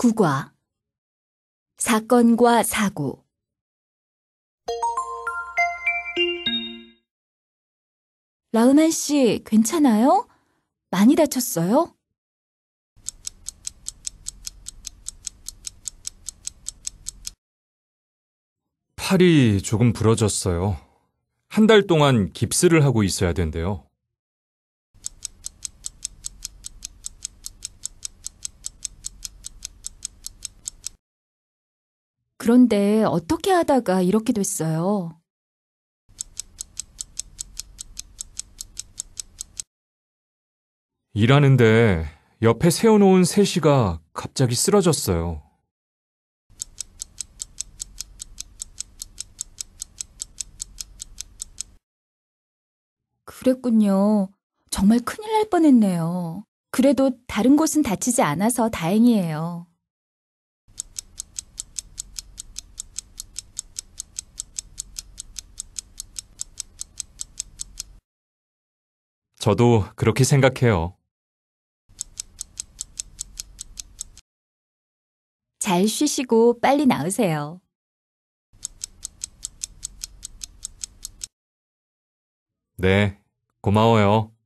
국과 사건과 사고 라우만 씨, 괜찮아요? 많이 다쳤어요? 팔이 조금 부러졌어요. 한 달 동안 깁스를 하고 있어야 된대요. 그런데 어떻게 하다가 이렇게 됐어요? 일하는데 옆에 세워놓은 세시가 갑자기 쓰러졌어요. 그랬군요. 정말 큰일 날 뻔했네요. 그래도 다른 곳은 다치지 않아서 다행이에요. 저도 그렇게 생각해요. 잘 쉬시고 빨리 나오세요. 네, 고마워요.